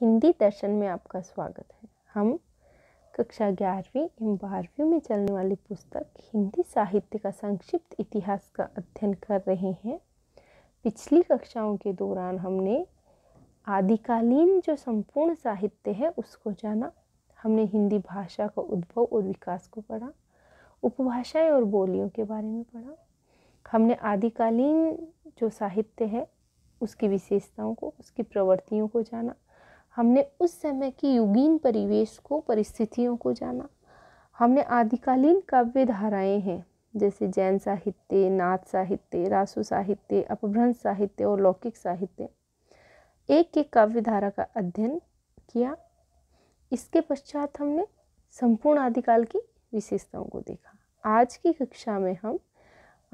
हिंदी दर्शन में आपका स्वागत है हम कक्षा ग्यारहवीं एवं बारहवीं में चलने वाली पुस्तक हिंदी साहित्य का संक्षिप्त इतिहास का अध्ययन कर रहे हैं पिछली कक्षाओं के दौरान हमने आदिकालीन जो संपूर्ण साहित्य है उसको जाना हमने हिंदी भाषा का उद्भव और विकास को पढ़ा उपभाषाएं और बोलियों के बारे में पढ़ा हमने आदिकालीन जो साहित्य है उसकी विशेषताओं को उसकी प्रवृत्तियों को जाना हमने उस समय की युगीन परिवेश को परिस्थितियों को जाना हमने आदिकालीन काव्य धाराएँ हैं जैसे जैन साहित्य नाथ साहित्य रासु साहित्य अपभ्रंश साहित्य और लौकिक साहित्य एक एक काव्य धारा का अध्ययन किया इसके पश्चात हमने संपूर्ण आदिकाल की विशेषताओं को देखा आज की कक्षा में हम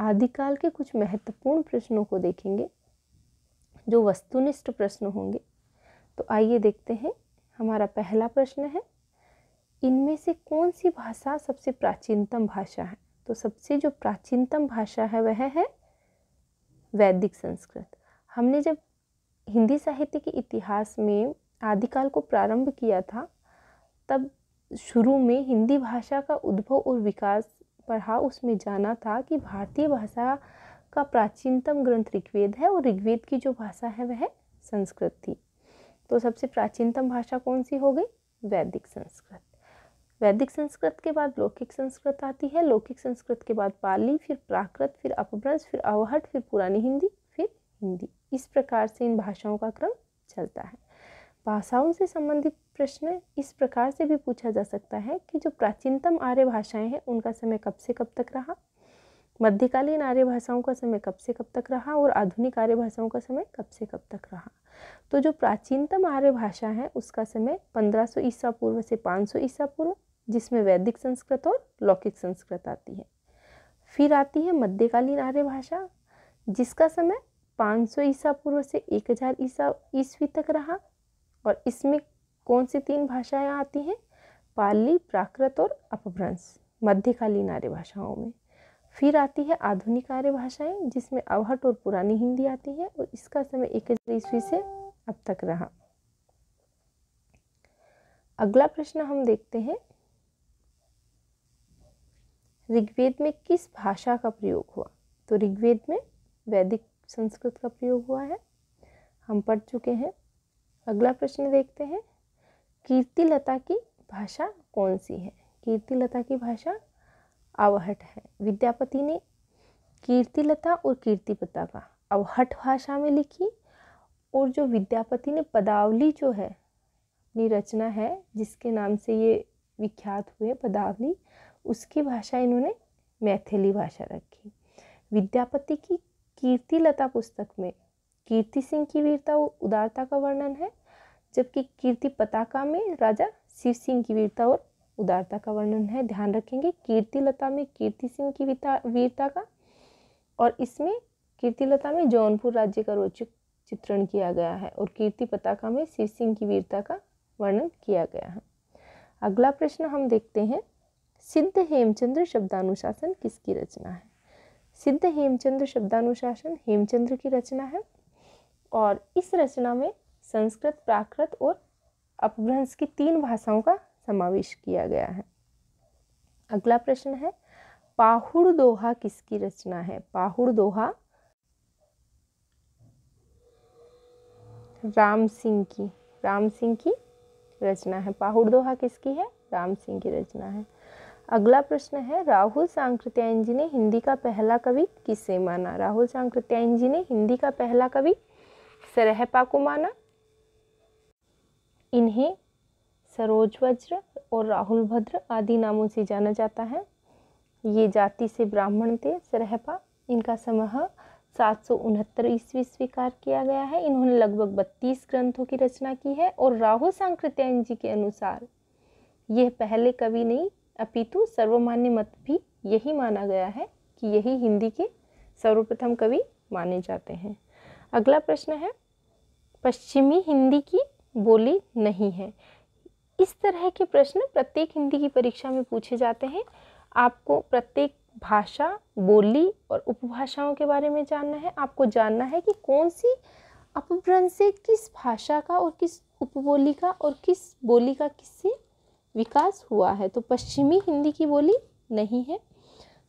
आदिकाल के कुछ महत्वपूर्ण प्रश्नों को देखेंगे जो वस्तुनिष्ठ प्रश्न होंगे तो आइए देखते हैं हमारा पहला प्रश्न है इनमें से कौन सी भाषा सबसे प्राचीनतम भाषा है तो सबसे जो प्राचीनतम भाषा है वह है वैदिक संस्कृत हमने जब हिंदी साहित्य के इतिहास में आदिकाल को प्रारंभ किया था तब शुरू में हिंदी भाषा का उद्भव और विकास पढ़ा उसमें जाना था कि भारतीय भाषा का प्राचीनतम ग्रंथ ऋग्वेद है और ऋग्वेद की जो भाषा है वह संस्कृत थी तो सबसे प्राचीनतम भाषा कौन सी हो गई वैदिक संस्कृत वैदिक संस्कृत के बाद लौकिक संस्कृत आती है लौकिक संस्कृत के बाद पाली फिर प्राकृत फिर अपभ्रंश फिर अवहट फिर पुरानी हिंदी फिर हिंदी इस प्रकार से इन भाषाओं का क्रम चलता है भाषाओं से संबंधित प्रश्न इस प्रकार से भी पूछा जा सकता है कि जो प्राचीनतम आर्य भाषाएं हैं उनका समय कब से कब तक रहा मध्यकालीन आर्य भाषाओं का समय कब से कब तक रहा और आधुनिक आर्य भाषाओं का समय कब से कब तक रहा तो जो प्राचीनतम आर्य भाषा है उसका समय 1500 ईसा पूर्व से 500 ईसा पूर्व जिसमें वैदिक संस्कृत और लौकिक संस्कृत आती है फिर आती है मध्यकालीन आर्य भाषा जिसका समय 500 ईसा पूर्व से 1000 ईसा ईस्वी तक रहा और इसमें कौन सी तीन भाषाएं आती हैं पाली प्राकृत और अपभ्रंश मध्यकालीन आर्य भाषाओं में फिर आती है आधुनिक आर्य भाषाएं जिसमें अवहट और पुरानी हिंदी आती है और इसका समय एक हजार ईस्वी से अब तक रहा अगला प्रश्न हम देखते हैं ऋग्वेद में किस भाषा का प्रयोग हुआ तो ऋग्वेद में वैदिक संस्कृत का प्रयोग हुआ है हम पढ़ चुके हैं अगला प्रश्न देखते हैं कीर्तिलता की भाषा कौन सी है कीर्तिलता की भाषा अवहट है विद्यापति ने कीर्तिलता और कीर्तिपता का अवहट भाषा में लिखी और जो विद्यापति ने पदावली जो है अपनी रचना है जिसके नाम से ये विख्यात हुए पदावली उसकी भाषा इन्होंने मैथिली भाषा रखी विद्यापति की कीर्तिलता पुस्तक में कीर्ति सिंह की वीरता और उदारता का वर्णन है जबकि कीर्ति पताका में राजा शिव सिंह की वीरता और उदारता का वर्णन है ध्यान रखेंगे कीर्ति लता में कीर्ति सिंह की वीरता का और इसमें कीर्ति लता में जौनपुर राज्य का रोचक चित्रण किया गया है और कीर्ति पताका में शिव सिंह की वीरता का वर्णन किया गया है अगला प्रश्न हम देखते हैं सिद्ध हेमचंद्र शब्दानुशासन किसकी रचना है सिद्ध हेमचंद्र शब्दानुशासन हेमचंद्र की रचना है और इस रचना में संस्कृत प्राकृत और अपभ्रंश की तीन भाषाओं का समावेश किया गया है अगला प्रश्न है पाहुड़ दोहा किसकी रचना है पाहुड़ दोहा राम सिंह की राम सिंह की रचना है पाहुड़ दोहा किसकी है राम सिंह की रचना है अगला प्रश्न है राहुल सांकृत्यायन जी ने हिंदी का पहला कवि किसे माना राहुल सांकृत्यायन जी ने हिंदी का पहला कवि सरहपा को माना इन्हें सरोज वज्र और राहुल भद्र आदि नामों से जाना जाता है ये जाति से ब्राह्मण थे सरहपा इनका समह सात सौ उनहत्तर ईस्वी स्वीकार किया गया है इन्होंने लगभग बत्तीस ग्रंथों की रचना की है और राहुल सांकृत्यायन जी के अनुसार यह पहले कवि नहीं अपितु सर्वमान्य मत भी यही माना गया है कि यही हिंदी के सर्वप्रथम कवि माने जाते हैं अगला प्रश्न है पश्चिमी हिंदी की बोली नहीं है इस तरह के प्रश्न प्रत्येक हिंदी की परीक्षा में पूछे जाते हैं आपको प्रत्येक भाषा बोली और उपभाषाओं के बारे में जानना है आपको जानना है कि कौन सी अपभ्रंश से किस भाषा का और किस उपबोली का और किस बोली का किससे विकास हुआ है तो पश्चिमी हिंदी की बोली नहीं है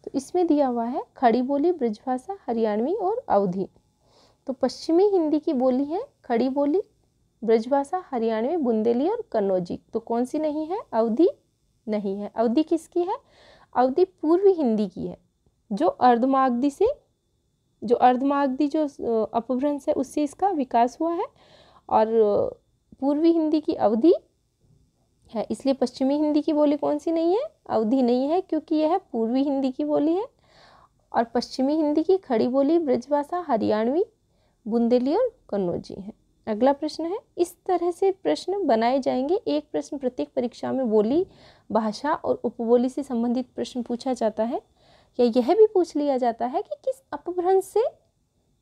तो इसमें दिया हुआ है खड़ी बोली ब्रजभाषा हरियाणवी और अवधि तो पश्चिमी हिंदी की बोली है खड़ी बोली ब्रजभाषा हरियाणवी बुंदेली और कन्नौजी तो कौन सी नहीं है अवधि नहीं है अवधि किसकी है अवधि पूर्वी हिंदी की है जो अर्धमागधि से जो अर्धमागधि जो अपभ्रंश है उससे इसका विकास हुआ है और पूर्वी हिंदी की अवधि है इसलिए पश्चिमी हिंदी की बोली कौन सी नहीं है अवधि नहीं है क्योंकि यह पूर्वी हिंदी की बोली है और पश्चिमी हिंदी की खड़ी बोली ब्रजभाषा हरियाणवी बुंदेली और कन्नौजी है अगला प्रश्न है इस तरह से प्रश्न बनाए जाएंगे एक प्रश्न प्रत्येक परीक्षा में बोली भाषा और उपबोली से संबंधित प्रश्न पूछा जाता है या यह भी पूछ लिया जाता है कि किस अपभ्रंश से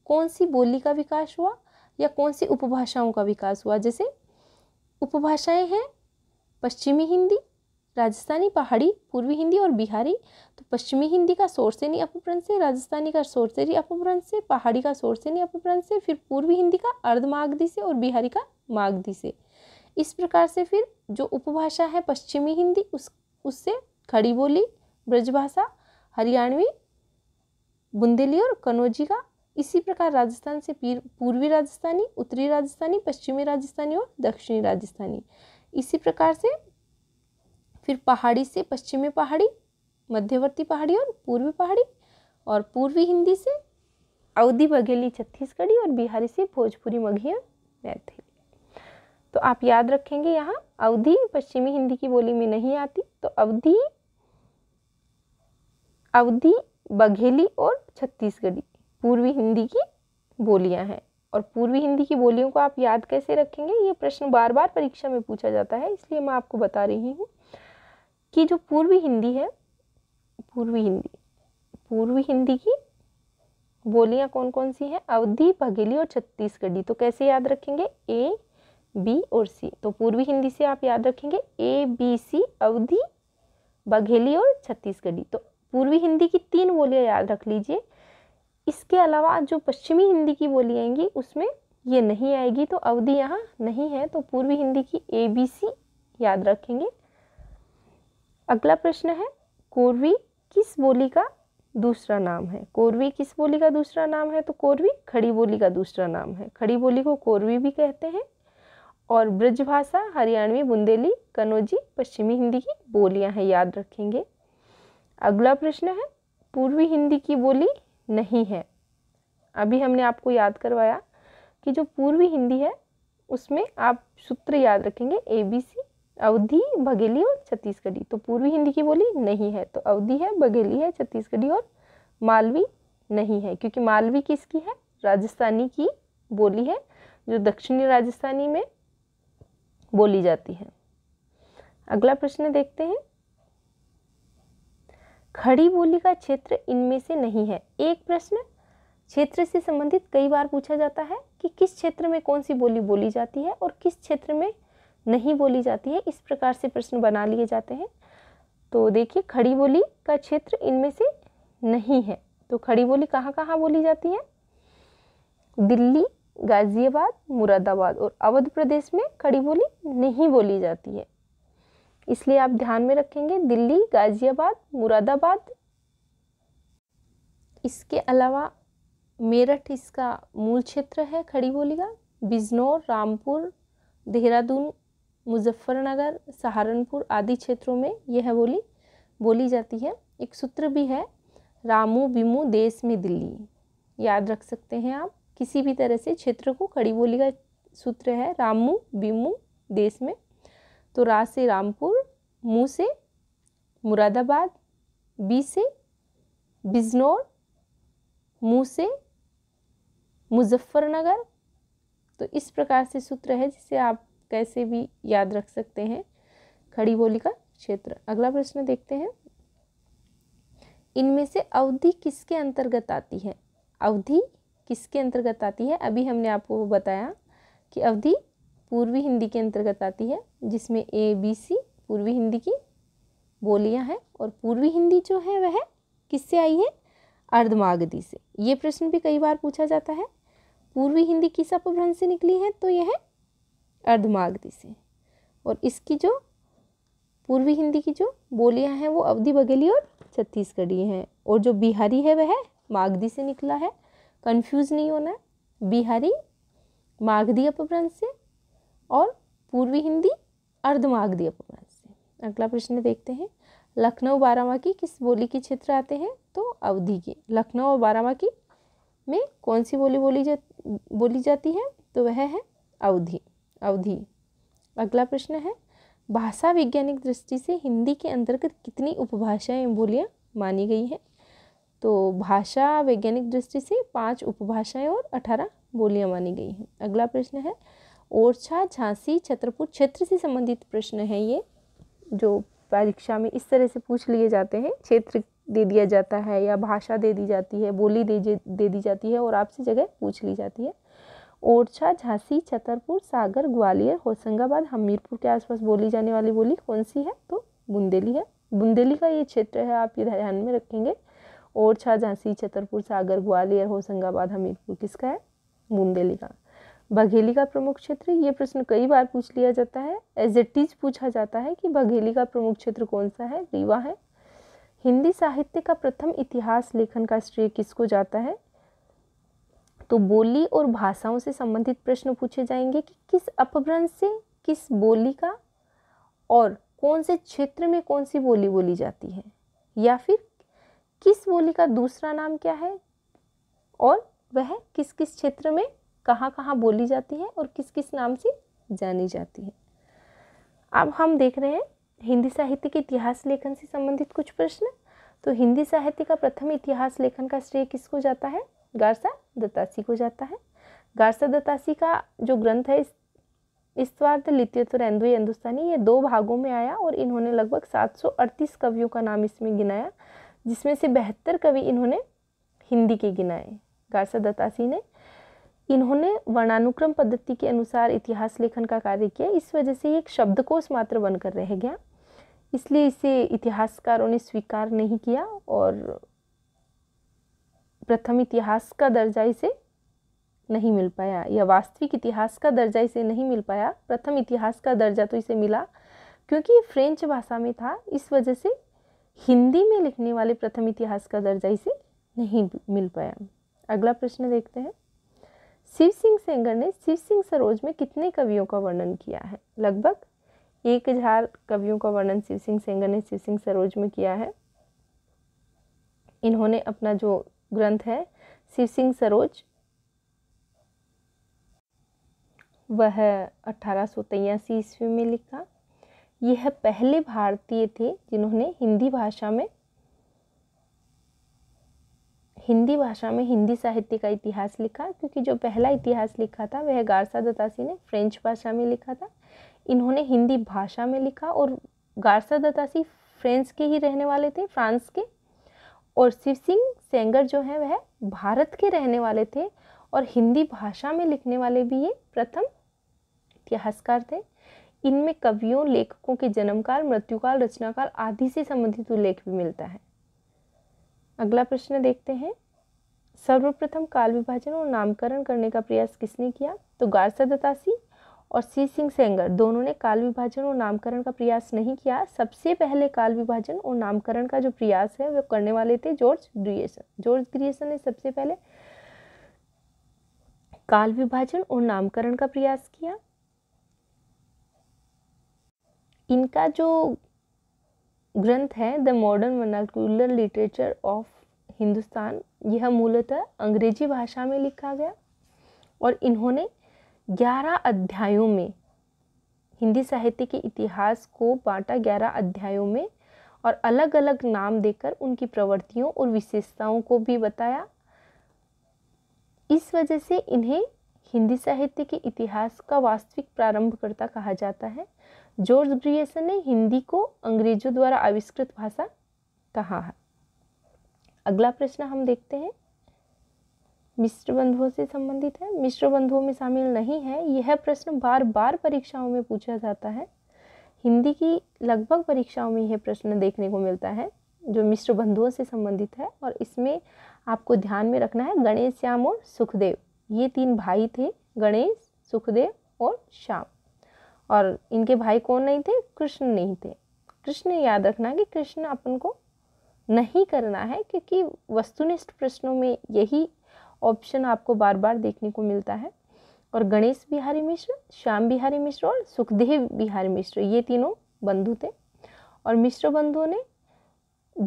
कौन सी बोली का विकास हुआ या कौन सी उपभाषाओं का विकास हुआ जैसे उपभाषाएं हैं पश्चिमी हिंदी राजस्थानी पहाड़ी पूर्वी हिंदी और बिहारी तो पश्चिमी हिंदी का नहीं अपभ्रंश से राजस्थानी का नहीं अपभ्रंश से पहाड़ी का सोर्सेनी अपभ्रंश से फिर पूर्वी हिंदी का अर्धमागधी से और बिहारी का मागधी से इस प्रकार से फिर जो उपभाषा है पश्चिमी हिंदी उस उससे खड़ी बोली ब्रजभाषा हरियाणवी बुंदेली और कनौजी का इसी प्रकार राजस्थान से पूर्वी राजस्थानी उत्तरी राजस्थानी पश्चिमी राजस्थानी और दक्षिणी राजस्थानी इसी प्रकार से फिर पहाड़ी से पश्चिमी पहाड़ी मध्यवर्ती पहाड़ी और पूर्वी पहाड़ी और पूर्वी हिंदी से अवधि बघेली छत्तीसगढ़ी और बिहारी से भोजपुरी मघिया मैथिली तो आप याद रखेंगे यहाँ अवधि पश्चिमी हिंदी की बोली में नहीं आती तो अवधि अवधि बघेली और छत्तीसगढ़ी पूर्वी हिंदी की बोलियाँ हैं और पूर्वी हिंदी की बोलियों को आप याद कैसे रखेंगे ये प्रश्न बार बार परीक्षा में पूछा जाता है इसलिए मैं आपको बता रही हूँ कि जो पूर्वी हिंदी है पूर्वी हिंदी पूर्वी हिंदी की बोलियाँ कौन कौन सी हैं अवधी बघेली और छत्तीसगढ़ी तो कैसे याद रखेंगे ए बी और सी तो पूर्वी हिंदी से आप याद रखेंगे ए बी सी अवधी बघेली और छत्तीसगढ़ी तो पूर्वी हिंदी की तीन बोलियाँ याद रख लीजिए इसके अलावा जो पश्चिमी हिंदी की बोली आएंगी उसमें ये नहीं आएगी तो अवधि यहाँ नहीं है तो पूर्वी हिंदी की ए बी सी याद रखेंगे अगला प्रश्न है कोरवी किस बोली का दूसरा नाम है कोरवी किस बोली का दूसरा नाम है तो कोरवी खड़ी बोली का दूसरा नाम है खड़ी बोली को कोरवी भी कहते हैं और ब्रजभाषा हरियाणवी बुंदेली कनौजी पश्चिमी हिंदी की बोलियां हैं याद रखेंगे अगला प्रश्न है पूर्वी हिंदी की बोली नहीं है अभी हमने आपको याद करवाया कि जो पूर्वी हिंदी है उसमें आप सूत्र याद रखेंगे ए बी सी अवधि बघेली और छत्तीसगढ़ी तो पूर्वी हिंदी की बोली नहीं है तो अवधि है बघेली है छत्तीसगढ़ी और मालवी नहीं है क्योंकि मालवी किसकी है राजस्थानी की बोली है जो दक्षिणी राजस्थानी में बोली जाती है अगला प्रश्न देखते हैं खड़ी बोली का क्षेत्र इनमें से नहीं है एक प्रश्न क्षेत्र से संबंधित कई बार पूछा जाता है कि किस क्षेत्र में कौन सी बोली बोली जाती है और किस क्षेत्र में नहीं बोली जाती है इस प्रकार से प्रश्न बना लिए जाते हैं तो देखिए खड़ी बोली का क्षेत्र इनमें से नहीं है तो खड़ी बोली कहाँ कहाँ बोली जाती है दिल्ली गाज़ियाबाद मुरादाबाद और अवध प्रदेश में खड़ी बोली नहीं बोली जाती है इसलिए आप ध्यान में रखेंगे दिल्ली गाज़ियाबाद मुरादाबाद इसके अलावा मेरठ इसका मूल क्षेत्र है खड़ी बोली का बिजनौर रामपुर देहरादून मुजफ्फरनगर सहारनपुर आदि क्षेत्रों में यह बोली बोली जाती है एक सूत्र भी है रामू बिमू देश में दिल्ली याद रख सकते हैं आप किसी भी तरह से क्षेत्र को खड़ी बोली का सूत्र है रामू बिमू देश में तो रा से रामपुर मुँह से मुरादाबाद बी से बिजनौर मुँह से मुजफ्फरनगर तो इस प्रकार से सूत्र है जिसे आप कैसे भी याद रख सकते हैं खड़ी बोली का क्षेत्र अगला प्रश्न देखते हैं इनमें से अवधि किसके अंतर्गत आती है अवधि किसके अंतर्गत आती है अभी हमने आपको बताया कि अवधि पूर्वी हिंदी के अंतर्गत आती है जिसमें ए बी सी पूर्वी हिंदी की बोलियां हैं और पूर्वी हिंदी जो है वह किससे आई है अर्धमागधी से ये प्रश्न भी कई बार पूछा जाता है पूर्वी हिंदी किस अपभ्रंश से निकली है तो यह अर्धमागधी से और इसकी जो पूर्वी हिंदी की जो बोलियां हैं वो अवधि बघेली और छत्तीसगढ़ी हैं और जो बिहारी है वह मागधी से निकला है कंफ्यूज नहीं होना बिहारी मागधी अपभ्रंश से और पूर्वी हिंदी अर्धमागधी अपभ्रंश से अगला प्रश्न देखते हैं लखनऊ की किस बोली के क्षेत्र आते हैं तो अवधि के लखनऊ और की में कौन सी बोली बोली जा बोली जाती है तो वह है अवधि अवधि अगला प्रश्न है भाषा वैज्ञानिक दृष्टि से हिंदी के अंतर्गत कितनी उपभाषाएं बोलियाँ मानी गई हैं तो भाषा वैज्ञानिक दृष्टि से पांच उपभाषाएं और अठारह बोलियाँ मानी गई हैं अगला प्रश्न है ओरछा झांसी छतरपुर क्षेत्र से संबंधित प्रश्न है ये जो परीक्षा में इस तरह से पूछ लिए जाते हैं क्षेत्र दे दिया जाता है या भाषा दे दी जाती है बोली दे दे दी जाती है और आपसे जगह पूछ ली जाती है ओरछा झांसी छतरपुर सागर ग्वालियर होशंगाबाद हमीरपुर के आसपास बोली जाने वाली बोली कौन सी है तो बुंदेली है बुंदेली का ये क्षेत्र है आप ये ध्यान में रखेंगे ओरछा झांसी छतरपुर सागर ग्वालियर होशंगाबाद हमीरपुर किसका है बुंदेली का बघेली का प्रमुख क्षेत्र ये प्रश्न कई बार पूछ लिया जाता है एज इट इज पूछा जाता है कि बघेली का प्रमुख क्षेत्र कौन सा है रीवा है हिंदी साहित्य का प्रथम इतिहास लेखन का श्रेय किसको जाता है तो बोली और भाषाओं से संबंधित प्रश्न पूछे जाएंगे कि किस अपभ्रंश से किस बोली का और कौन से क्षेत्र में कौन सी बोली बोली जाती है या फिर किस बोली का दूसरा नाम क्या है और वह किस किस क्षेत्र में कहाँ कहाँ बोली जाती है और किस किस नाम से जानी जाती है अब हम देख रहे हैं हिंदी साहित्य के इतिहास लेखन से संबंधित कुछ प्रश्न तो हिंदी साहित्य का प्रथम इतिहास लेखन का श्रेय किसको जाता है गारसा दत्तासी को जाता है गारसा दत्तासी का जो ग्रंथ है इस स्वार्थ लित्यतुर एंदु हिंदुस्तानी ये दो भागों में आया और इन्होंने लगभग अड़तीस कवियों का नाम इसमें गिनाया जिसमें से बेहतर कवि इन्होंने हिंदी के गिनाए गारसा दत्तासी ने इन्होंने वर्णानुक्रम पद्धति के अनुसार इतिहास लेखन का कार्य किया इस वजह से ये एक शब्दकोश मात्र बनकर रह गया इसलिए इसे इतिहासकारों ने स्वीकार नहीं किया और प्रथम इतिहास का दर्जा इसे नहीं मिल पाया या वास्तविक इतिहास का दर्जा इसे नहीं मिल पाया प्रथम इतिहास का दर्जा तो इसे मिला क्योंकि ये फ्रेंच भाषा में था इस वजह से हिंदी में लिखने वाले प्रथम इतिहास का दर्जा इसे नहीं मिल पाया अगला प्रश्न देखते हैं शिव सिंह सेंगर ने शिव सिंह सरोज में कितने कवियों का वर्णन किया है लगभग एक हजार कवियों का वर्णन शिव सिंह सेंगर ने शिव सिंह सरोज में किया है इन्होंने अपना जो ग्रंथ है शिव सिंह सरोज वह अठारह सौ तेयासी ईस्वी में लिखा यह पहले भारतीय थे जिन्होंने हिंदी भाषा में हिंदी भाषा में हिंदी साहित्य का इतिहास लिखा क्योंकि जो पहला इतिहास लिखा था वह गारसा दत्तासी ने फ्रेंच भाषा में लिखा था इन्होंने हिंदी भाषा में लिखा और गारसा दत्तासी फ्रेंच के ही रहने वाले थे फ्रांस के और शिव सिंह सेंगर जो हैं वह भारत के रहने वाले थे और हिंदी भाषा में लिखने वाले भी ये प्रथम इतिहासकार थे इनमें कवियों लेखकों के जन्मकाल मृत्युकाल रचनाकाल आदि से संबंधित उल्लेख भी मिलता है अगला प्रश्न देखते हैं सर्वप्रथम काल विभाजन और नामकरण करने का प्रयास किसने किया तो गारसा दत्तासी और सी सिंह सेंगर दोनों ने काल विभाजन और नामकरण का प्रयास नहीं किया सबसे पहले काल विभाजन और नामकरण का जो प्रयास है वो करने वाले थे जॉर्ज ग्रिएसन जॉर्ज ग्रिएसन ने सबसे पहले काल विभाजन और नामकरण का प्रयास किया इनका जो ग्रंथ है the modern vernacular literature of Hindustan यह मूलतः अंग्रेजी भाषा में लिखा गया और इन्होंने ग्यारह अध्यायों में हिंदी साहित्य के इतिहास को बांटा ग्यारह अध्यायों में और अलग अलग नाम देकर उनकी प्रवृत्तियों और विशेषताओं को भी बताया इस वजह से इन्हें हिंदी साहित्य के इतिहास का वास्तविक प्रारंभकर्ता कहा जाता है जॉर्ज ग्रियसन ने हिंदी को अंग्रेजों द्वारा आविष्कृत भाषा कहा है अगला प्रश्न हम देखते हैं मिश्र बंधुओं से संबंधित है मिश्र बंधुओं में शामिल नहीं है यह प्रश्न बार बार परीक्षाओं में पूछा जाता है हिंदी की लगभग परीक्षाओं में यह प्रश्न देखने को मिलता है जो मिश्र बंधुओं से संबंधित है और इसमें आपको ध्यान में रखना है गणेश श्याम और सुखदेव ये तीन भाई थे गणेश सुखदेव और श्याम और इनके भाई कौन नहीं थे कृष्ण नहीं थे कृष्ण याद रखना कि कृष्ण अपन को नहीं करना है क्योंकि वस्तुनिष्ठ प्रश्नों में यही ऑप्शन आपको बार बार देखने को मिलता है और गणेश बिहारी मिश्र श्याम बिहारी मिश्र और सुखदेव बिहारी मिश्र ये तीनों बंधु थे और मिश्र बंधुओं ने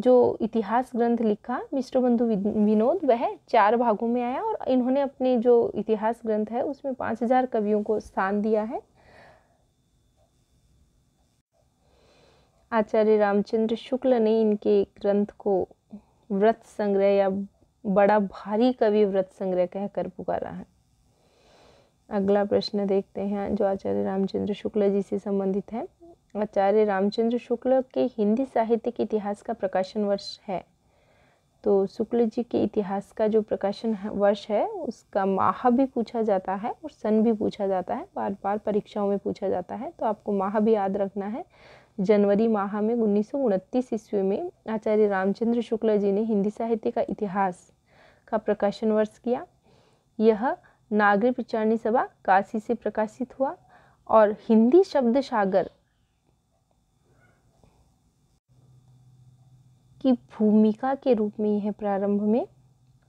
जो इतिहास ग्रंथ लिखा मिश्र बंधु विनोद वह चार भागों में आया और इन्होंने अपने जो इतिहास ग्रंथ है उसमें पाँच हजार कवियों को स्थान दिया है आचार्य रामचंद्र शुक्ल ने इनके ग्रंथ को व्रत संग्रह या बड़ा भारी कवि व्रत संग्रह कहकर पुकारा है अगला प्रश्न देखते हैं जो आचार्य रामचंद्र शुक्ल जी से संबंधित है आचार्य रामचंद्र शुक्ल के हिंदी साहित्य के इतिहास का प्रकाशन वर्ष है तो शुक्ल जी के इतिहास का जो प्रकाशन वर्ष है उसका माह भी पूछा जाता है और सन भी पूछा जाता है बार बार परीक्षाओं में पूछा जाता है तो आपको माह भी याद रखना है जनवरी माह में उन्नीस ईस्वी में आचार्य रामचंद्र शुक्ल जी ने हिंदी साहित्य का इतिहास का प्रकाशन वर्ष किया यह नागरी विचारणी सभा काशी से प्रकाशित हुआ और हिंदी शब्द सागर की भूमिका के रूप में यह प्रारंभ में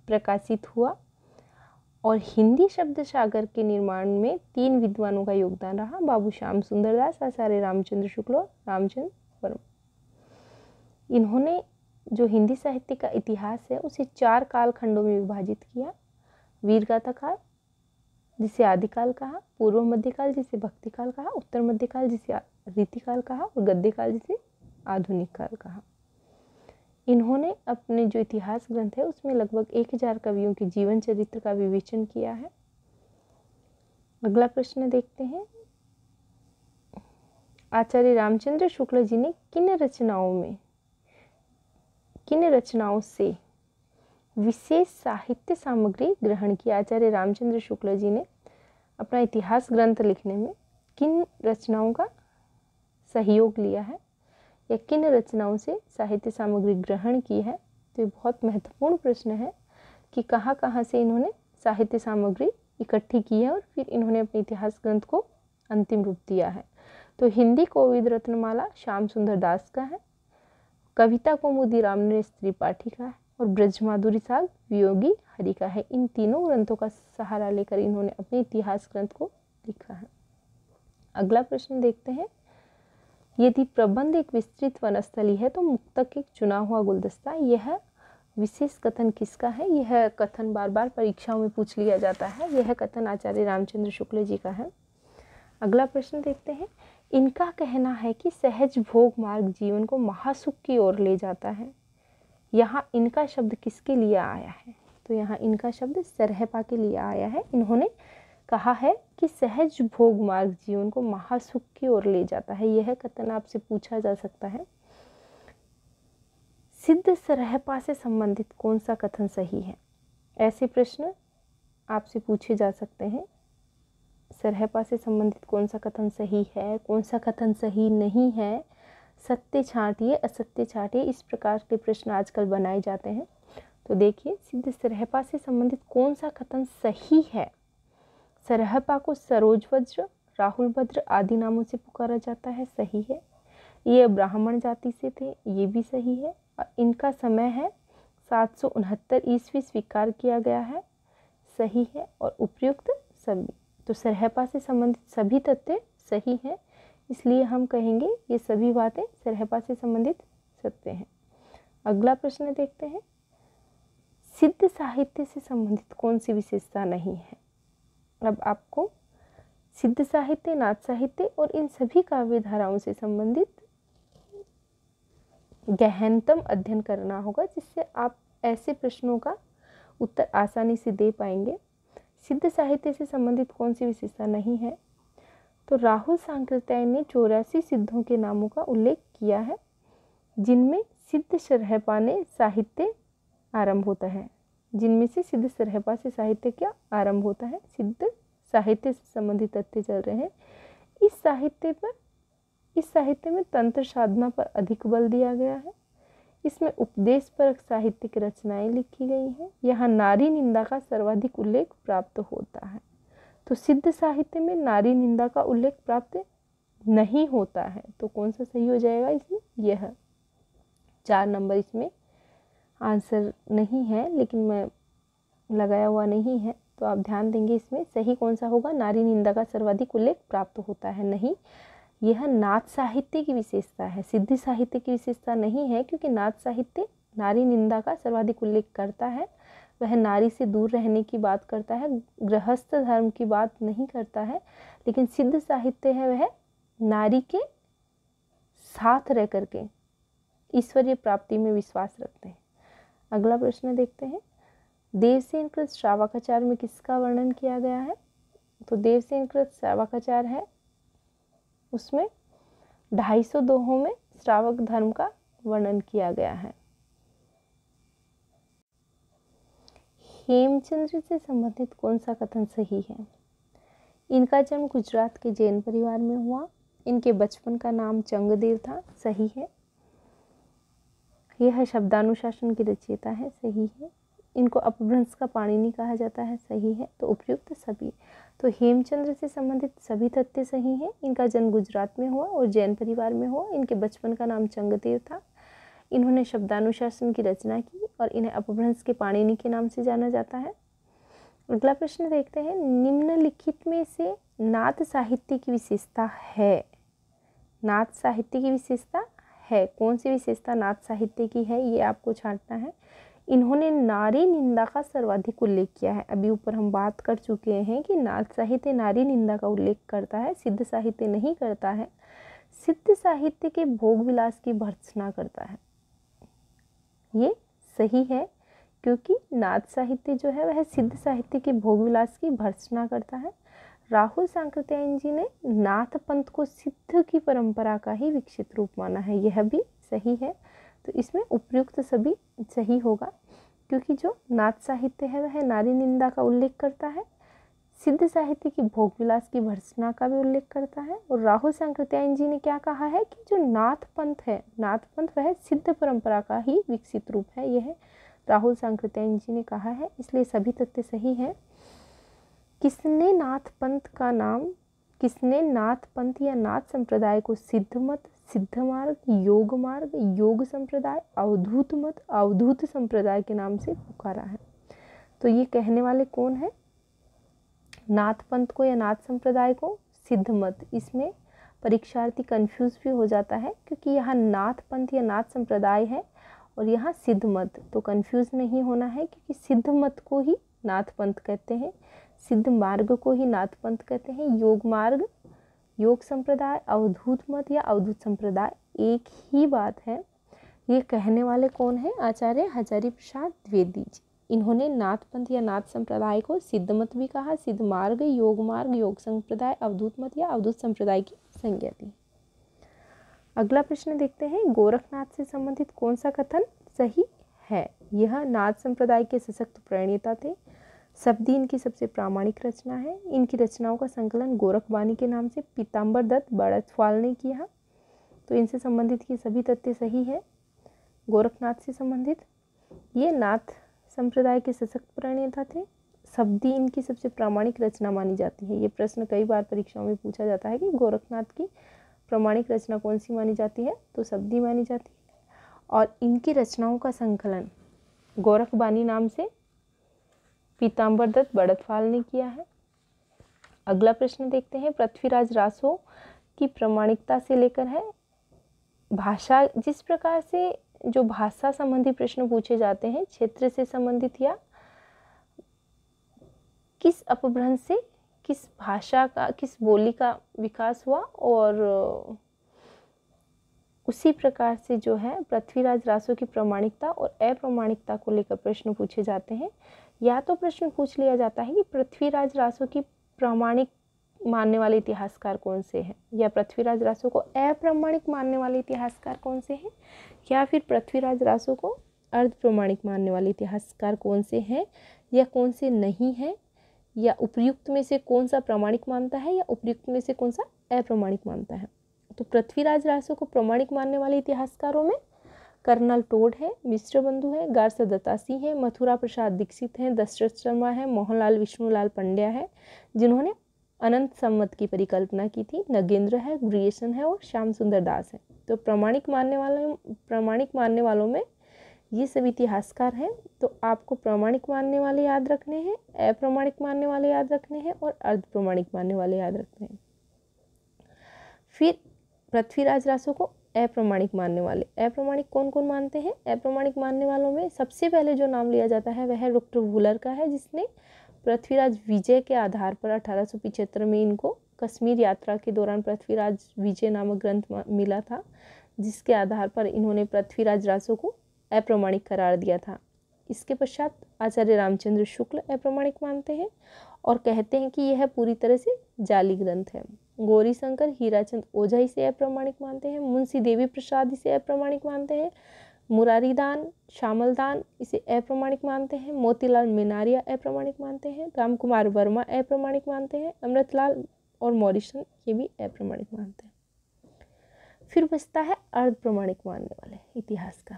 प्रकाशित हुआ और हिंदी शब्द सागर के निर्माण में तीन विद्वानों का योगदान रहा बाबू श्याम सुंदर दास आचार्य रामचंद्र शुक्ल और रामचंद्र वर्मा इन्होंने जो हिंदी साहित्य का इतिहास है उसे चार कालखंडों में विभाजित किया वीरगाथा काल जिसे आदिकाल कहा पूर्व मध्यकाल जिसे भक्ति काल कहा उत्तर मध्यकाल जिसे रीतिकाल कहा और गद्यकाल जिसे आधुनिक काल कहा इन्होंने अपने जो इतिहास ग्रंथ है उसमें लगभग एक हजार कवियों के जीवन चरित्र का विवेचन किया है अगला प्रश्न देखते हैं आचार्य रामचंद्र शुक्ल जी ने किन रचनाओं में किन रचनाओं से विशेष साहित्य सामग्री ग्रहण की आचार्य रामचंद्र शुक्ल जी ने अपना इतिहास ग्रंथ लिखने में किन रचनाओं का सहयोग लिया है या किन रचनाओं से साहित्य सामग्री ग्रहण की है तो ये बहुत महत्वपूर्ण प्रश्न है कि कहाँ कहाँ से इन्होंने साहित्य सामग्री इकट्ठी की है और फिर इन्होंने अपने इतिहास ग्रंथ को अंतिम रूप दिया है तो हिंदी कोविद रत्नमाला श्याम सुंदर दास का है कविता को राम ने त्रिपाठी का है और ब्रजमाधुरी साग वियोगी हरि का है इन तीनों ग्रंथों का सहारा लेकर इन्होंने अपने इतिहास ग्रंथ को लिखा है अगला प्रश्न देखते हैं यदि प्रबंध एक विस्तृत वनस्थली है तो मुक्तक एक चुना हुआ गुलदस्ता यह विशेष कथन किसका है यह कथन बार बार परीक्षाओं में पूछ लिया जाता है यह कथन आचार्य रामचंद्र शुक्ल जी का है अगला प्रश्न देखते हैं इनका कहना है कि सहज भोग मार्ग जीवन को महासुख की ओर ले जाता है यहाँ इनका शब्द किसके लिए आया है तो यहाँ इनका शब्द सरहपा के लिए आया है इन्होंने कहा है कि सहज भोग मार्ग जीवन को महासुख की ओर ले जाता है यह कथन आपसे पूछा जा सकता है सिद्ध सरहपा से संबंधित कौन सा कथन सही है ऐसे प्रश्न आपसे पूछे जा सकते हैं सरहपा से संबंधित कौन सा कथन सही है कौन सा कथन सही नहीं है सत्य छाटिए असत्य छाटिए इस प्रकार के प्रश्न आजकल बनाए जाते हैं तो देखिए सिद्ध सरहपा से संबंधित कौन सा कथन सही है सरहपा को सरोज वज्र राहुल भद्र आदि नामों से पुकारा जाता है सही है ये ब्राह्मण जाति से थे ये भी सही है और इनका समय है सात सौ उनहत्तर ईस्वी स्वीकार किया गया है सही है और उपयुक्त सभी तो सरहपा से संबंधित सभी तथ्य सही हैं इसलिए हम कहेंगे ये सभी बातें सरहपा से संबंधित सत्य हैं अगला प्रश्न देखते हैं सिद्ध साहित्य से संबंधित कौन सी विशेषता नहीं है अब आपको सिद्ध साहित्य नाथ साहित्य और इन सभी काव्य धाराओं से संबंधित गहनतम अध्ययन करना होगा जिससे आप ऐसे प्रश्नों का उत्तर आसानी से दे पाएंगे सिद्ध साहित्य से संबंधित कौन सी विशेषता नहीं है तो राहुल सांकृत्याय ने चौरासी सिद्धों के नामों का उल्लेख किया है जिनमें सिद्ध शरहपा साहित्य आरंभ होता है जिनमें से सिद्ध सरहपा से साहित्य का आरंभ होता है सिद्ध साहित्य से संबंधित तथ्य चल रहे हैं इस साहित्य पर इस साहित्य में तंत्र साधना पर अधिक बल दिया गया है इसमें उपदेश पर साहित्य की रचनाएं लिखी गई हैं यहाँ नारी निंदा का सर्वाधिक उल्लेख प्राप्त होता है तो सिद्ध साहित्य में नारी निंदा का उल्लेख प्राप्त नहीं होता है तो कौन सा सही हो जाएगा इसमें यह चार नंबर इसमें आंसर नहीं है लेकिन मैं लगाया हुआ नहीं है तो आप ध्यान देंगे इसमें सही कौन सा होगा नारी निंदा का सर्वाधिक उल्लेख प्राप्त होता है नहीं यह नाथ साहित्य की विशेषता है सिद्धि साहित्य की विशेषता नहीं है क्योंकि नाथ साहित्य नारी निंदा का सर्वाधिक उल्लेख करता है वह नारी से दूर रहने की बात करता है गृहस्थ धर्म की बात नहीं करता है लेकिन सिद्ध साहित्य है वह नारी के साथ रह करके ईश्वरीय प्राप्ति में विश्वास रखते हैं अगला प्रश्न देखते हैं देवसेन कृत श्रावकाचार में किसका वर्णन किया गया है तो देवसेन कृत श्रावकाचार है उसमें ढाई सौ दोहों में श्रावक धर्म का वर्णन किया गया है हेमचंद्र से संबंधित कौन सा कथन सही है इनका जन्म गुजरात के जैन परिवार में हुआ इनके बचपन का नाम चंगदेव था सही है यह शब्दानुशासन की रचयिता है सही है इनको अपभ्रंश का नहीं कहा जाता है सही है तो उपयुक्त सभी तो हेमचंद्र से संबंधित सभी तथ्य सही हैं इनका जन्म गुजरात में हुआ और जैन परिवार में हुआ इनके बचपन का नाम चंगदेव था इन्होंने शब्दानुशासन की रचना की और इन्हें अपभ्रंश के पाणिनी के नाम से जाना जाता है अगला प्रश्न देखते हैं निम्नलिखित में से नाथ साहित्य की विशेषता है नाथ साहित्य की विशेषता है कौन सी विशेषता नाथ साहित्य की है ये आपको छांटना है इन्होंने नारी निंदा का सर्वाधिक उल्लेख किया है अभी ऊपर हम बात कर चुके हैं कि नाथ साहित्य नारी निंदा का उल्लेख करता है सिद्ध साहित्य नहीं करता है सिद्ध साहित्य के भोग विलास की भर्सना करता है ये सही है क्योंकि नाथ साहित्य जो है वह सिद्ध साहित्य के भोग विलास की भर्सना करता है राहुल सांकृत्यायन जी ने नाथ पंथ को सिद्ध की परंपरा का ही विकसित रूप माना है यह भी सही है तो इसमें उपयुक्त सभी सही होगा क्योंकि जो नाथ साहित्य है वह नारी निंदा का उल्लेख करता है सिद्ध साहित्य की भोगविलास की भर्सना का भी उल्लेख करता है और राहुल सांकृत्यायन जी ने क्या कहा है कि जो नाथ पंथ है नाथ पंथ वह सिद्ध परंपरा का ही विकसित रूप है यह राहुल सांकृत्यायन जी ने कहा है इसलिए सभी तथ्य सही हैं किसने नाथ पंथ का नाम किसने नाथ पंथ या नाथ संप्रदाय को सिद्ध मत सिद्ध मार्ग योग मार्ग योग संप्रदाय अवधूत मत अवधूत संप्रदाय के नाम से पुकारा है तो ये कहने वाले कौन है नाथ पंथ को या नाथ संप्रदाय को सिद्ध मत इसमें परीक्षार्थी कंफ्यूज भी हो जाता है क्योंकि यहाँ नाथ पंथ या नाथ संप्रदाय है और यहाँ सिद्ध मत तो कंफ्यूज नहीं होना है क्योंकि सिद्ध मत को ही नाथ पंथ कहते हैं सिद्ध मार्ग को ही नाथ पंथ कहते हैं योग मार्ग योग संप्रदाय अवधूत मत या अवधूत संप्रदाय एक ही बात है ये कहने वाले कौन हैं आचार्य हजारी प्रसाद द्विवेदी जी इन्होंने नाथ पंथ या नाथ संप्रदाय को सिद्ध मत भी कहा सिद्ध मार्ग योग मार्ग योग संप्रदाय अवधूत मत या अवधूत संप्रदाय की संज्ञा दी अगला प्रश्न देखते हैं गोरखनाथ से संबंधित कौन सा कथन सही है यह नाथ संप्रदाय के सशक्त प्रणेता थे सब्दी इनकी सबसे प्रामाणिक रचना है इनकी रचनाओं का संकलन गोरखबानी के नाम से पीताम्बर दत्त बड़तवाल ने किया तो इनसे संबंधित ये सभी तथ्य सही है गोरखनाथ से संबंधित ये नाथ संप्रदाय के सशक्त प्रणेता थे शब्दी इनकी सबसे प्रामाणिक रचना मानी जाती है ये प्रश्न कई बार परीक्षाओं में पूछा जाता है कि गोरखनाथ की प्रामाणिक रचना कौन सी मानी जाती है तो शब्दी मानी जाती है और इनकी रचनाओं का संकलन गोरखबाणी नाम से पीताम्बर दत्त बड़तफाल ने किया है अगला प्रश्न देखते हैं पृथ्वीराज रासो की प्रमाणिकता से लेकर है भाषा जिस प्रकार से जो भाषा संबंधी प्रश्न पूछे जाते हैं क्षेत्र से संबंधित या किस अपभ्रंश से किस भाषा का किस बोली का विकास हुआ और उसी प्रकार से जो है पृथ्वीराज रासो की प्रमाणिकता और अप्रमाणिकता को लेकर प्रश्न पूछे जाते हैं या तो प्रश्न पूछ लिया जाता है कि पृथ्वीराज रासो की प्रामाणिक मानने वाले इतिहासकार कौन से हैं या पृथ्वीराज रासो को अप्रामाणिक मानने वाले इतिहासकार कौन से हैं या फिर पृथ्वीराज रासो को अर्ध प्रमाणिक मानने वाले इतिहासकार कौन से हैं या कौन से नहीं हैं या उपयुक्त में से कौन सा प्रामाणिक मानता है या उपयुक्त में से कौन सा अप्रामाणिक मानता है तो पृथ्वीराज रासो को प्रमाणिक मानने वाले इतिहासकारों में कर्नल टोड है मिश्र बंधु है गार्स दत्तासी है मथुरा प्रसाद दीक्षित हैं दशरथ शर्मा है मोहनलाल विष्णुलाल पंड्या है जिन्होंने अनंत संवत की परिकल्पना की थी नगेंद्र है ग्रिएशन है और श्याम सुंदर दास है तो प्रमाणिक मानने वाले प्रमाणिक मानने वालों में ये सब इतिहासकार हैं तो आपको प्रमाणिक मानने वाले याद रखने हैं अप्रमाणिक मानने वाले याद रखने हैं और अर्ध प्रमाणिक मानने वाले याद रखने हैं फिर पृथ्वीराज रासो को अप्रमाणिक मानने वाले अप्रमाणिक कौन कौन मानते हैं अप्रमाणिक मानने वालों में सबसे पहले जो नाम लिया जाता है वह डॉक्टर वुलर का है जिसने पृथ्वीराज विजय के आधार पर अठारह में इनको कश्मीर यात्रा के दौरान पृथ्वीराज विजय नामक ग्रंथ मिला था जिसके आधार पर इन्होंने पृथ्वीराज रासो को अप्रमाणिक करार दिया था इसके पश्चात आचार्य रामचंद्र शुक्ल अप्रमाणिक मानते हैं और कहते हैं कि यह पूरी तरह से जाली ग्रंथ है गौरीशंकर हीराचंद ओझा इसे अप्रमाणिक मानते हैं मुंशी देवी प्रसाद इसे अप्रमाणिक मानते हैं मुरारीदान श्यामलदान इसे अप्रमाणिक मानते हैं मोतीलाल मीनारिया अप्रमाणिक मानते हैं रामकुमार वर्मा अप्रमाणिक मानते हैं अमृतलाल और मॉरिशन ये भी अप्रमाणिक मानते हैं फिर बचता है अर्ध प्रमाणिक मानने वाले इतिहास का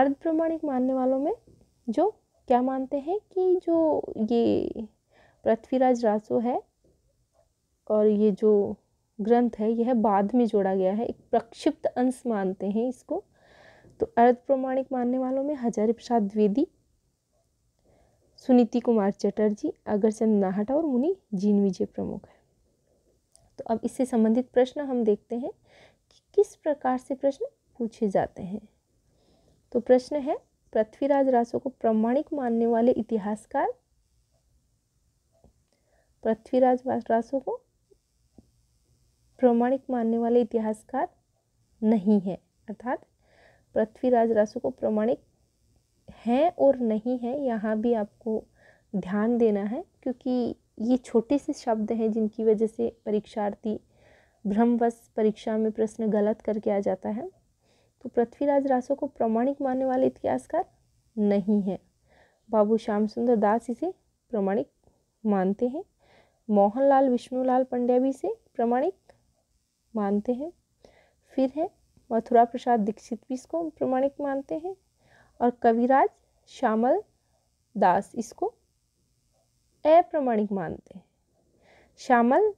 अर्ध प्रमाणिक मानने वालों में जो क्या मानते हैं कि जो ये पृथ्वीराज रासो है और ये जो ग्रंथ है यह बाद में जोड़ा गया है एक प्रक्षिप्त अंश मानते हैं इसको तो अर्ध प्रमाणिक मानने वालों में हजारी प्रसाद द्विवेदी सुनीति कुमार चटर्जी अगरचंद नाहटा और मुनि जीन विजय प्रमुख है तो अब इससे संबंधित प्रश्न हम देखते हैं कि किस प्रकार से प्रश्न पूछे जाते हैं तो प्रश्न है पृथ्वीराज रासो को प्रमाणिक मानने वाले इतिहासकार पृथ्वीराज रासो को प्रमाणिक मानने वाले इतिहासकार नहीं हैं अर्थात पृथ्वीराज रासो को प्रमाणिक हैं और नहीं हैं यहाँ भी आपको ध्यान देना है क्योंकि ये छोटे से शब्द हैं जिनकी वजह से परीक्षार्थी भ्रमवश परीक्षा में प्रश्न गलत करके आ जाता है तो पृथ्वीराज रासो को प्रमाणिक मानने वाले इतिहासकार नहीं हैं बाबू श्याम सुंदर दास इसे प्रमाणिक मानते हैं मोहनलाल विष्णुलाल पंड्या भी इसे प्रमाणिक मानते हैं फिर है मथुरा प्रसाद दीक्षित भी इसको प्रमाणिक मानते हैं और कविराज श्यामल दास इसको अप्रमाणिक मानते हैं श्यामल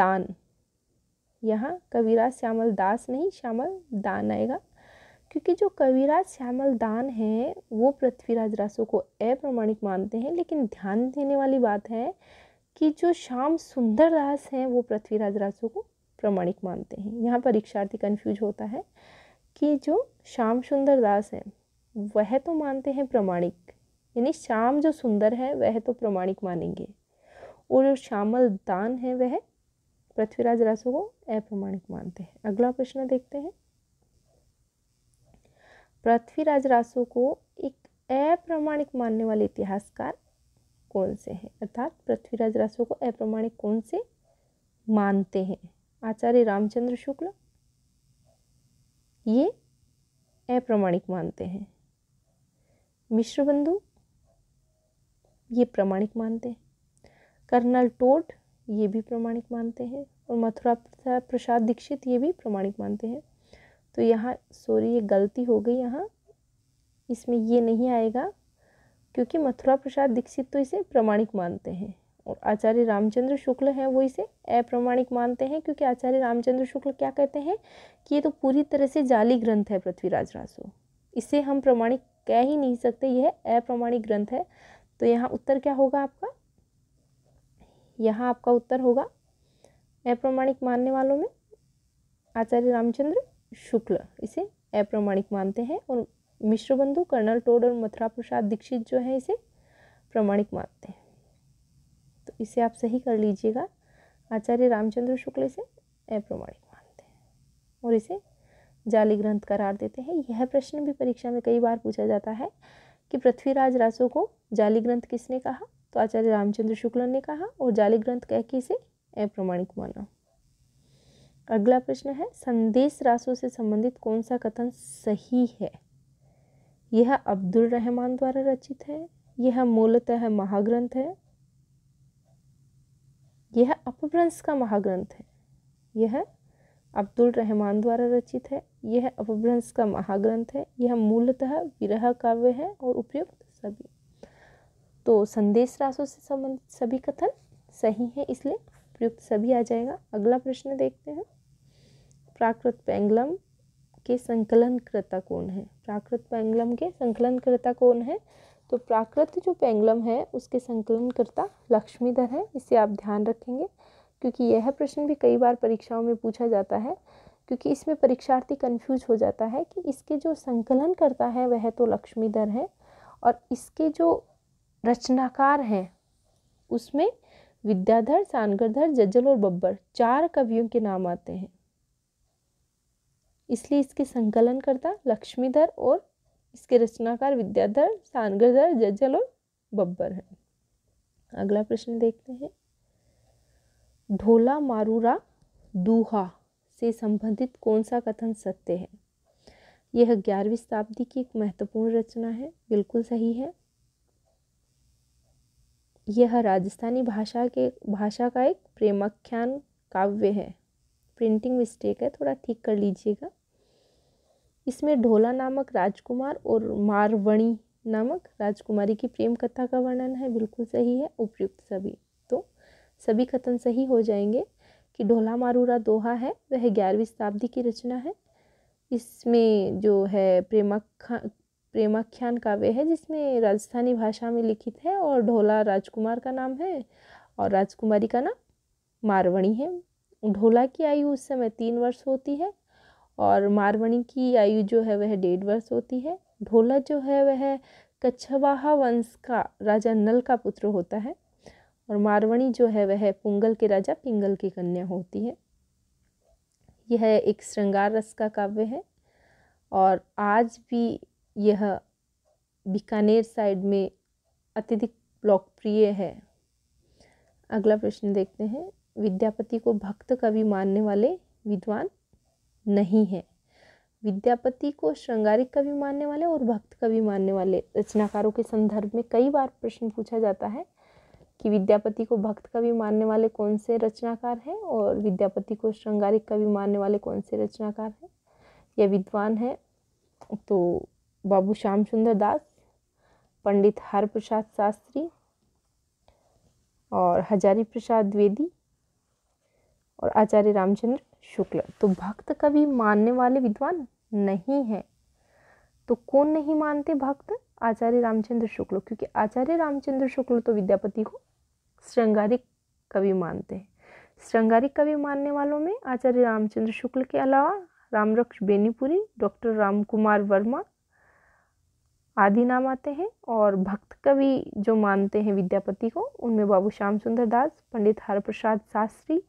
दान यहाँ कविराज श्यामल दास नहीं श्यामल दान आएगा क्योंकि जो कविराज श्यामल दान हैं वो पृथ्वीराज रासो को अप्रमाणिक मानते हैं लेकिन ध्यान देने वाली बात है कि जो श्याम सुंदर दास हैं वो पृथ्वीराज रासो को प्रमाणिक मानते हैं यहाँ परीक्षार्थी कन्फ्यूज होता है कि जो श्याम सुंदर दास हैं वह तो मानते हैं प्रमाणिक यानी श्याम जो सुंदर है वह तो प्रमाणिक मानेंगे और जो श्यामल दान है वह पृथ्वीराज रासो को अप्रमाणिक मानते हैं अगला प्रश्न देखते हैं पृथ्वीराज रासो को एक अप्रमाणिक मानने वाले इतिहासकार कौन से हैं अर्थात पृथ्वीराज रासो को अप्रमाणिक कौन से मानते हैं आचार्य रामचंद्र शुक्ल ये अप्रमाणिक मानते हैं मिश्र बंधु ये प्रमाणिक मानते हैं कर्नल टोट ये भी प्रमाणिक मानते हैं और मथुरा प्रसाद दीक्षित ये भी प्रमाणिक मानते हैं तो यहाँ सॉरी ये गलती हो गई यहाँ इसमें ये नहीं आएगा क्योंकि मथुरा प्रसाद दीक्षित तो इसे प्रमाणिक मानते हैं और आचार्य रामचंद्र शुक्ल हैं वो इसे अप्रमाणिक मानते हैं क्योंकि आचार्य रामचंद्र शुक्ल क्या कहते हैं कि ये तो पूरी तरह से जाली ग्रंथ है पृथ्वीराज रासो इसे हम प्रमाणिक कह ही नहीं सकते यह अप्रमाणिक ग्रंथ है तो यहाँ उत्तर क्या होगा आपका यहाँ आपका उत्तर होगा अप्रमाणिक मानने वालों में आचार्य रामचंद्र शुक्ल इसे अप्रमाणिक मानते हैं और मिश्र बंधु कर्नल टोड और मथुरा प्रसाद दीक्षित जो है इसे प्रमाणिक मानते हैं इसे आप सही कर लीजिएगा आचार्य रामचंद्र शुक्ल इसे अप्रमाणिक मानते हैं और इसे जाली ग्रंथ करार देते हैं यह प्रश्न भी परीक्षा में कई बार पूछा जाता है कि पृथ्वीराज रासो को जाली ग्रंथ किसने कहा तो आचार्य रामचंद्र शुक्ल ने कहा और जाली ग्रंथ कह के इसे अप्रमाणिक माना अगला प्रश्न है संदेश रासो से संबंधित कौन सा कथन सही है यह अब्दुल रहमान द्वारा रचित है यह मूलतः महाग्रंथ है यह अपभ्रंश का महाग्रंथ है यह अब्दुल रहमान द्वारा रचित है यह अपभ्रंश का महाग्रंथ है यह मूलतः विरह काव्य है और उपयुक्त सभी तो संदेश राशों से संबंधित सभी कथन सही है इसलिए उपयुक्त सभी आ जाएगा अगला प्रश्न देखते हैं प्राकृत पेंगलम के संकलन कर्ता कौन है प्राकृत पेंगलम के संकलन कर्ता कौन है तो प्राकृत जो पेंगुलम है उसके संकलनकर्ता लक्ष्मीधर है इसे आप ध्यान रखेंगे क्योंकि यह प्रश्न भी कई बार परीक्षाओं में पूछा जाता है क्योंकि इसमें परीक्षार्थी कंफ्यूज हो जाता है कि इसके जो संकलनकर्ता है वह तो लक्ष्मीधर है और इसके जो रचनाकार हैं उसमें विद्याधर सानगरधर जज्जल और बब्बर चार कवियों के नाम आते हैं इसलिए इसके संकलनकर्ता लक्ष्मीधर और इसके रचनाकार विद्याधर सानगरधर जज्जल और बब्बर हैं अगला प्रश्न देखते हैं ढोला मारूरा दूहा से संबंधित कौन सा कथन सत्य है यह ग्यारहवीं शताब्दी की एक महत्वपूर्ण रचना है बिल्कुल सही है यह राजस्थानी भाषा के भाषा का एक प्रेमाख्यान काव्य है प्रिंटिंग मिस्टेक है थोड़ा ठीक कर लीजिएगा इसमें ढोला नामक राजकुमार और मारवणी नामक राजकुमारी की प्रेम कथा का वर्णन है बिल्कुल सही है उपयुक्त सभी तो सभी कथन सही हो जाएंगे कि ढोला मारूरा दोहा है वह ग्यारहवीं शताब्दी की रचना है इसमें जो है प्रेमाख्या प्रेमाख्यान काव्य है जिसमें राजस्थानी भाषा में लिखित है और ढोला राजकुमार का नाम है और राजकुमारी का नाम मारवणी है ढोला की आयु उस समय तीन वर्ष होती है और मारवणी की आयु जो है वह डेढ़ वर्ष होती है ढोला जो है वह कछवाहा वंश का राजा नल का पुत्र होता है और मारवणी जो है वह पुंगल के राजा पिंगल की कन्या होती है यह एक श्रृंगार रस का काव्य है और आज भी यह बीकानेर साइड में अत्यधिक लोकप्रिय है अगला प्रश्न देखते हैं विद्यापति को भक्त कवि मानने वाले विद्वान नहीं है विद्यापति को श्रृंगारिक कवि मानने वाले और भक्त कवि मानने वाले रचनाकारों के संदर्भ में कई बार प्रश्न पूछा जाता है कि विद्यापति को भक्त कवि मानने वाले कौन से रचनाकार हैं और विद्यापति को श्रृंगारिक कवि मानने वाले कौन से रचनाकार हैं या विद्वान हैं तो बाबू श्याम सुंदर दास पंडित हर प्रसाद शास्त्री और हजारी प्रसाद द्विवेदी और आचार्य रामचंद्र शुक्ल तो भक्त कभी मानने वाले विद्वान नहीं हैं तो कौन नहीं मानते भक्त आचार्य रामचंद्र शुक्ल क्योंकि आचार्य रामचंद्र शुक्ल तो विद्यापति को श्रृंगारिक कवि मानते हैं श्रृंगारिक कवि मानने वालों में आचार्य रामचंद्र शुक्ल के अलावा रामरक्ष बेनीपुरी डॉक्टर राम कुमार वर्मा आदि नाम आते हैं और भक्त कवि जो मानते हैं विद्यापति को उनमें बाबू श्याम सुंदर दास पंडित हरप्रसाद शास्त्री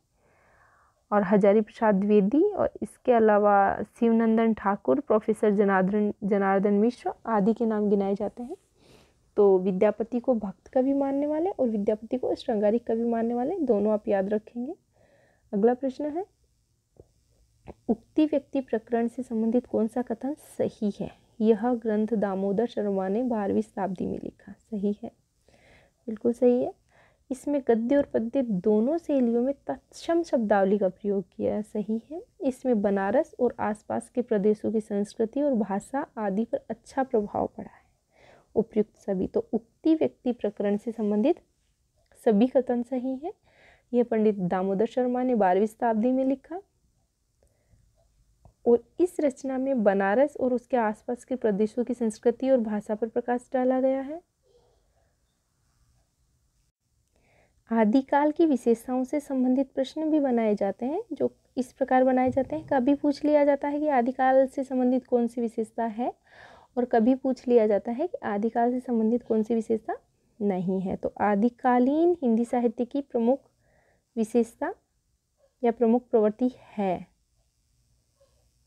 और हजारी प्रसाद द्विवेदी और इसके अलावा शिवनंदन ठाकुर प्रोफेसर जनार्दन जनार्दन मिश्र आदि के नाम गिनाए जाते हैं तो विद्यापति को भक्त कवि मानने वाले और विद्यापति को श्रृंगारिक कवि मानने वाले दोनों आप याद रखेंगे अगला प्रश्न है उक्ति व्यक्ति प्रकरण से संबंधित कौन सा कथन सही है यह ग्रंथ दामोदर शर्मा ने बारहवीं शताब्दी में लिखा सही है बिल्कुल सही है इसमें गद्य और पद्य दोनों शैलियों में तत्सम शब्दावली का प्रयोग किया सही है इसमें बनारस और आसपास के प्रदेशों की संस्कृति और भाषा आदि पर अच्छा प्रभाव पड़ा है उपयुक्त सभी तो उक्ति व्यक्ति प्रकरण से संबंधित सभी कथन सही है यह पंडित दामोदर शर्मा ने बारहवीं शताब्दी में लिखा और इस रचना में बनारस और उसके आसपास के प्रदेशों की संस्कृति और भाषा पर प्रकाश डाला गया है आदिकाल की विशेषताओं से संबंधित प्रश्न भी बनाए जाते हैं जो इस प्रकार बनाए जाते हैं कभी पूछ लिया जाता है कि आदिकाल से संबंधित कौन सी विशेषता है और कभी पूछ लिया जाता है कि आदिकाल से संबंधित कौन सी विशेषता नहीं है तो आदिकालीन हिंदी साहित्य की प्रमुख विशेषता या प्रमुख प्रवृत्ति है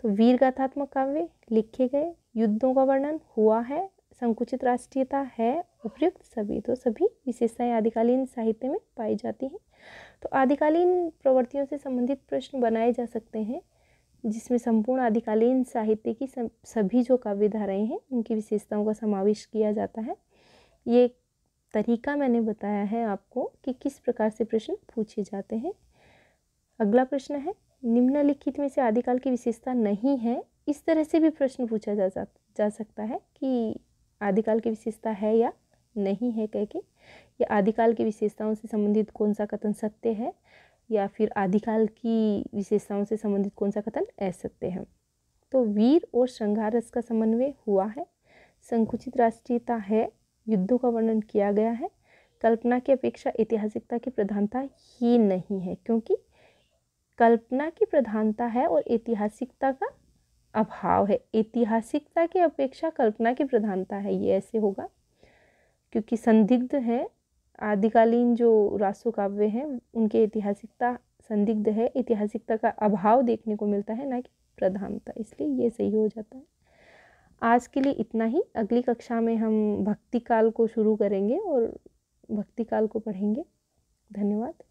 तो वीर गाथात्मक काव्य लिखे गए युद्धों का वर्णन हुआ है संकुचित राष्ट्रीयता है उपयुक्त सभी तो सभी विशेषताएं आदिकालीन साहित्य में पाई जाती हैं तो आदिकालीन प्रवृत्तियों से संबंधित प्रश्न बनाए जा सकते हैं जिसमें संपूर्ण आदिकालीन साहित्य की सभी जो काव्य धाराएँ हैं उनकी विशेषताओं का समावेश किया जाता है ये तरीका मैंने बताया है आपको कि किस प्रकार से प्रश्न पूछे जाते हैं अगला प्रश्न है निम्नलिखित में से आदिकाल की विशेषता नहीं है इस तरह से भी प्रश्न पूछा जा जा सकता है कि आदिकाल की विशेषता है या नहीं है कह के या आदिकाल की विशेषताओं से संबंधित कौन सा कथन सत्य है या फिर आदिकाल की विशेषताओं से संबंधित कौन सा कथन असत्य है तो वीर और श्रृंगार रस का समन्वय हुआ है संकुचित राष्ट्रीयता है युद्धों का वर्णन किया गया है कल्पना की अपेक्षा ऐतिहासिकता की प्रधानता ही नहीं है क्योंकि कल्पना की प्रधानता है और ऐतिहासिकता का अभाव है ऐतिहासिकता की अपेक्षा कल्पना की प्रधानता है ये ऐसे होगा क्योंकि संदिग्ध है आदिकालीन जो रासो काव्य हैं उनके ऐतिहासिकता संदिग्ध है ऐतिहासिकता का अभाव देखने को मिलता है ना कि प्रधानता इसलिए ये सही हो जाता है आज के लिए इतना ही अगली कक्षा में हम भक्ति काल को शुरू करेंगे और भक्ति काल को पढ़ेंगे धन्यवाद